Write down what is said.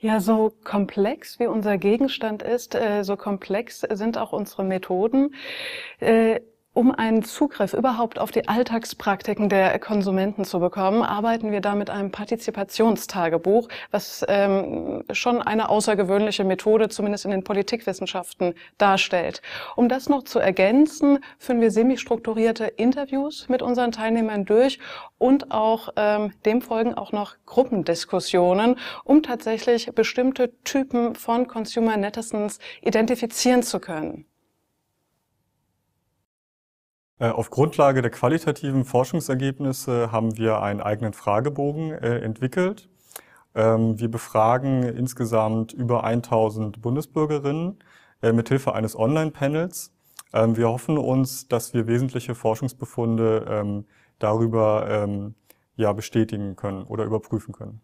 Ja, so komplex wie unser Gegenstand ist, äh, so komplex sind auch unsere Methoden. Äh, um einen Zugriff überhaupt auf die Alltagspraktiken der Konsumenten zu bekommen, arbeiten wir da mit einem Partizipationstagebuch, was ähm, schon eine außergewöhnliche Methode, zumindest in den Politikwissenschaften, darstellt. Um das noch zu ergänzen, führen wir semi-strukturierte Interviews mit unseren Teilnehmern durch und auch ähm, dem folgen auch noch Gruppendiskussionen, um tatsächlich bestimmte Typen von Consumer Netizens identifizieren zu können. Äh, auf Grundlage der qualitativen Forschungsergebnisse haben wir einen eigenen Fragebogen äh, entwickelt. Ähm, wir befragen insgesamt über 1000 Bundesbürgerinnen äh, mithilfe eines Online-Panels. Ähm, wir hoffen uns, dass wir wesentliche Forschungsbefunde ähm, darüber bestätigen können oder überprüfen können.